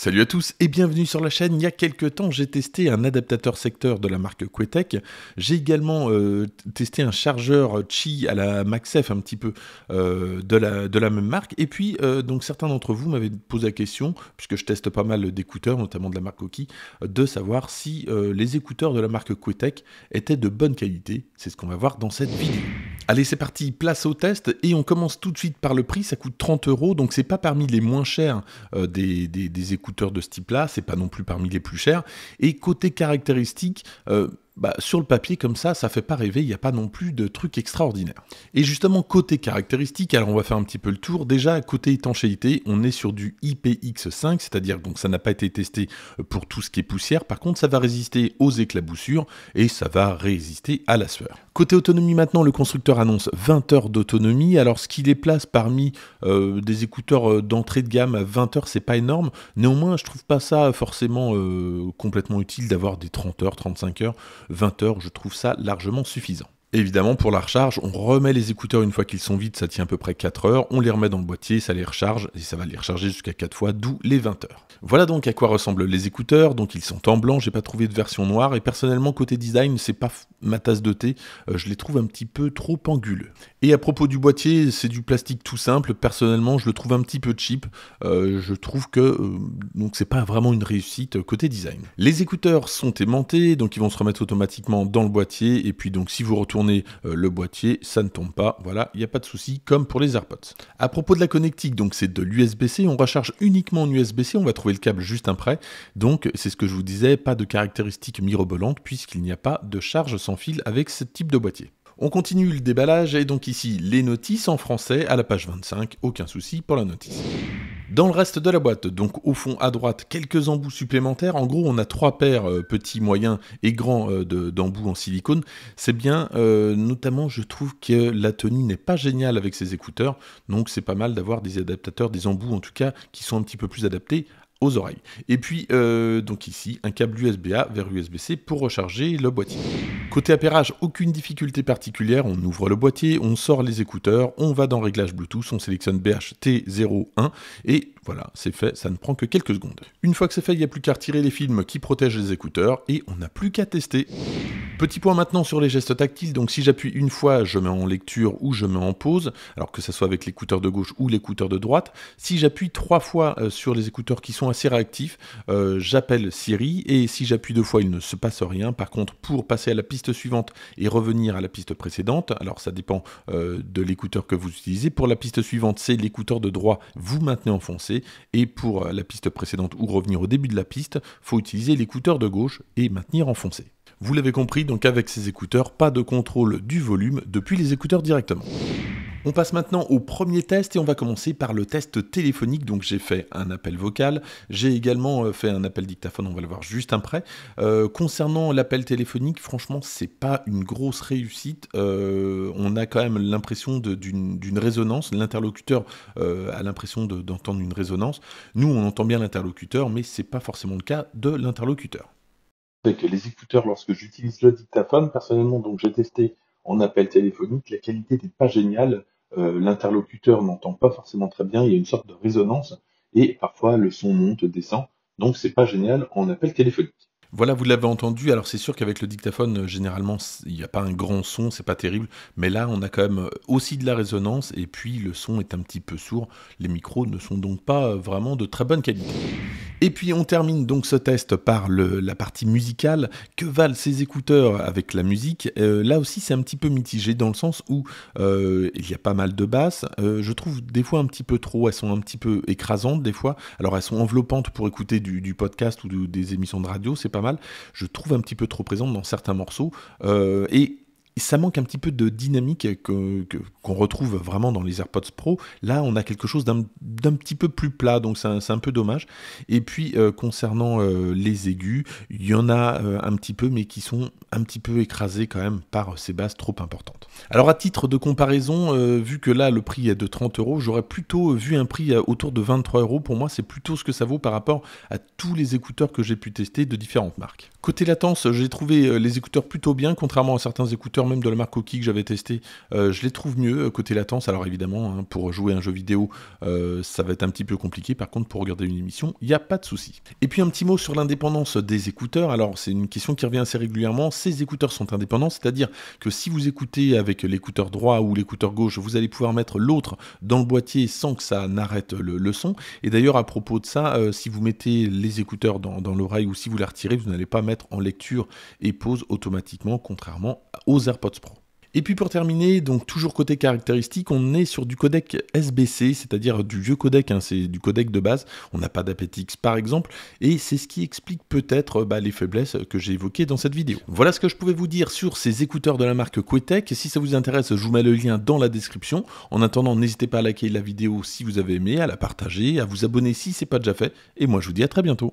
Salut à tous et bienvenue sur la chaîne. Il y a quelques temps, j'ai testé un adaptateur secteur de la marque Quetec. J'ai également euh, testé un chargeur Qi à la MaxF, un petit peu euh, de, la, de la même marque. Et puis, euh, donc certains d'entre vous m'avaient posé la question, puisque je teste pas mal d'écouteurs, notamment de la marque Oki, de savoir si les écouteurs de la marque Quetec étaient de bonne qualité. C'est ce qu'on va voir dans cette vidéo. Allez, c'est parti, place au test et on commence tout de suite par le prix. Ça coûte 30 euros, donc c'est pas parmi les moins chers euh, des, écouteurs de ce type-là, c'est pas non plus parmi les plus chers. Et côté caractéristique, euh, bah, sur le papier comme ça, ça fait pas rêver, il n'y a pas non plus de truc extraordinaire. Et justement, côté caractéristique, alors on va faire un petit peu le tour. Déjà, côté étanchéité, on est sur du IPX5, c'est-à-dire donc ça n'a pas été testé euh, pour tout ce qui est poussière. Par contre, ça va résister aux éclaboussures et ça va résister à la sueur. Côté autonomie maintenant, le constructeur annonce 20 heures d'autonomie. Alors ce qui les parmi euh, des écouteurs euh, d'entrée de gamme à 20 heures, c'est pas énorme. Néanmoins, je trouve pas ça forcément euh, complètement utile d'avoir des 30 heures, 35 heures, 20 heures. Je trouve ça largement suffisant. Évidemment, pour la recharge, on remet les écouteurs une fois qu'ils sont vides, ça tient à peu près 4 heures, on les remet dans le boîtier, ça les recharge, et ça va les recharger jusqu'à 4 fois, d'où les 20 heures. Voilà donc à quoi ressemblent les écouteurs, donc ils sont en blanc, j'ai pas trouvé de version noire, et personnellement, côté design, c'est pas ma tasse de thé, euh, je les trouve un petit peu trop anguleux. Et à propos du boîtier, c'est du plastique tout simple. Personnellement, je le trouve un petit peu cheap. Euh, je trouve que ce euh, donc c'est pas vraiment une réussite côté design. Les écouteurs sont aimantés, donc ils vont se remettre automatiquement dans le boîtier. Et puis donc si vous retournez euh, le boîtier, ça ne tombe pas. Voilà, il n'y a pas de souci, comme pour les AirPods. À propos de la connectique, donc c'est de l'USB-C. On recharge uniquement en USB-C. On va trouver le câble juste après. Donc c'est ce que je vous disais, pas de caractéristiques mirobolantes puisqu'il n'y a pas de charge sans fil avec ce type de boîtier. On continue le déballage et donc ici les notices en français à la page 25, aucun souci pour la notice. Dans le reste de la boîte, donc au fond à droite, quelques embouts supplémentaires. En gros, on a trois paires euh, petits, moyens et grands euh, d'embouts en silicone. C'est bien, euh, notamment, je trouve que la tenue n'est pas géniale avec ces écouteurs, donc c'est pas mal d'avoir des adaptateurs, des embouts en tout cas, qui sont un petit peu plus adaptés aux oreilles. Et puis, euh, donc ici, un câble USB-A vers USB-C pour recharger le boîtier. Côté appairage, aucune difficulté particulière. On ouvre le boîtier, on sort les écouteurs, on va dans réglage Bluetooth, on sélectionne BHT01 et voilà, c'est fait, ça ne prend que quelques secondes. Une fois que c'est fait, il n'y a plus qu'à retirer les films qui protègent les écouteurs et on n'a plus qu'à tester. Petit point maintenant sur les gestes tactiles, donc si j'appuie une fois, je mets en lecture ou je mets en pause, alors que ce soit avec l'écouteur de gauche ou l'écouteur de droite. Si j'appuie trois fois euh, sur les écouteurs qui sont assez réactifs, euh, j'appelle Siri et si j'appuie deux fois, il ne se passe rien. Par contre, pour passer à la piste suivante et revenir à la piste précédente, alors ça dépend euh, de l'écouteur que vous utilisez, pour la piste suivante, c'est l'écouteur de droit, vous maintenez enfoncé et pour euh, la piste précédente ou revenir au début de la piste, faut utiliser l'écouteur de gauche et maintenir enfoncé. Vous l'avez compris, donc avec ces écouteurs, pas de contrôle du volume depuis les écouteurs directement. On passe maintenant au premier test et on va commencer par le test téléphonique. Donc j'ai fait un appel vocal, j'ai également euh, fait un appel dictaphone, on va le voir juste après. Euh, concernant l'appel téléphonique, franchement c'est pas une grosse réussite. Euh, on a quand même l'impression d'une résonance, l'interlocuteur a l'impression d'entendre une résonance. Nous on entend bien l'interlocuteur, mais ce n'est pas forcément le cas de l'interlocuteur. Avec les écouteurs, lorsque j'utilise le dictaphone, personnellement donc j'ai testé en appel téléphonique, la qualité n'est pas géniale, euh, l'interlocuteur n'entend pas forcément très bien, il y a une sorte de résonance, et parfois le son monte, descend, donc c'est pas génial en appel téléphonique. Voilà, vous l'avez entendu. Alors c'est sûr qu'avec le dictaphone, euh, généralement, il n'y a pas un grand son, c'est pas terrible. Mais là, on a quand même euh, aussi de la résonance et puis le son est un petit peu sourd. Les micros ne sont donc pas vraiment de très bonne qualité. Et puis on termine donc ce test par la partie musicale. Que valent ces écouteurs avec la musique euh, Là aussi c'est un petit peu mitigé dans le sens où euh, il y a pas mal de basses. Euh, je trouve des fois un petit peu trop, elles sont un petit peu écrasantes des fois. Alors elles sont enveloppantes pour écouter du, podcast ou des émissions de radio, c'est pas mal. Je trouve un petit peu trop présentes dans certains morceaux. et ça manque un petit peu de dynamique qu'on retrouve vraiment dans les AirPods Pro. Là, on a quelque chose d'un petit peu plus plat, donc c'est un, peu dommage. Et puis, euh, concernant euh, les aigus, il y en a euh, un petit peu, mais qui sont un petit peu écrasés quand même par ces basses trop importantes. Alors, à titre de comparaison, vu que là, le prix est de 30 euros, j'aurais plutôt vu un prix autour de 23 euros. Pour moi, c'est plutôt ce que ça vaut par rapport à tous les écouteurs que j'ai pu tester de différentes marques. Côté latence, j'ai trouvé les écouteurs plutôt bien, contrairement à certains écouteurs même de la marque Oki que j'avais testé, euh, je les trouve mieux euh, côté latence. Alors évidemment, hein, pour jouer un jeu vidéo, euh, ça va être un petit peu compliqué. Par contre, pour regarder une émission, il n'y a pas de souci. Et puis un petit mot sur l'indépendance des écouteurs. Alors c'est une question qui revient assez régulièrement. Ces écouteurs sont indépendants, c'est-à-dire que si vous écoutez avec l'écouteur droit ou l'écouteur gauche, vous allez pouvoir mettre l'autre dans le boîtier sans que ça n'arrête le, son. Et d'ailleurs, à propos de ça, si vous mettez les écouteurs dans, dans l'oreille ou si vous les retirez, vous n'allez pas mettre en lecture et pause automatiquement, contrairement aux AirPods. Et puis pour terminer, donc toujours côté caractéristique, on est sur du codec SBC, c'est-à-dire du vieux codec, hein, c'est du codec de base, on n'a pas d'APTX par exemple, et c'est ce qui explique peut-être euh, bah, les faiblesses que j'ai évoquées dans cette vidéo. Voilà ce que je pouvais vous dire sur ces écouteurs de la marque Quetec, si ça vous intéresse, je vous mets le lien dans la description. En attendant, n'hésitez pas à liker la vidéo si vous avez aimé, à la partager, à vous abonner si c'est pas déjà fait, et moi je vous dis à très bientôt.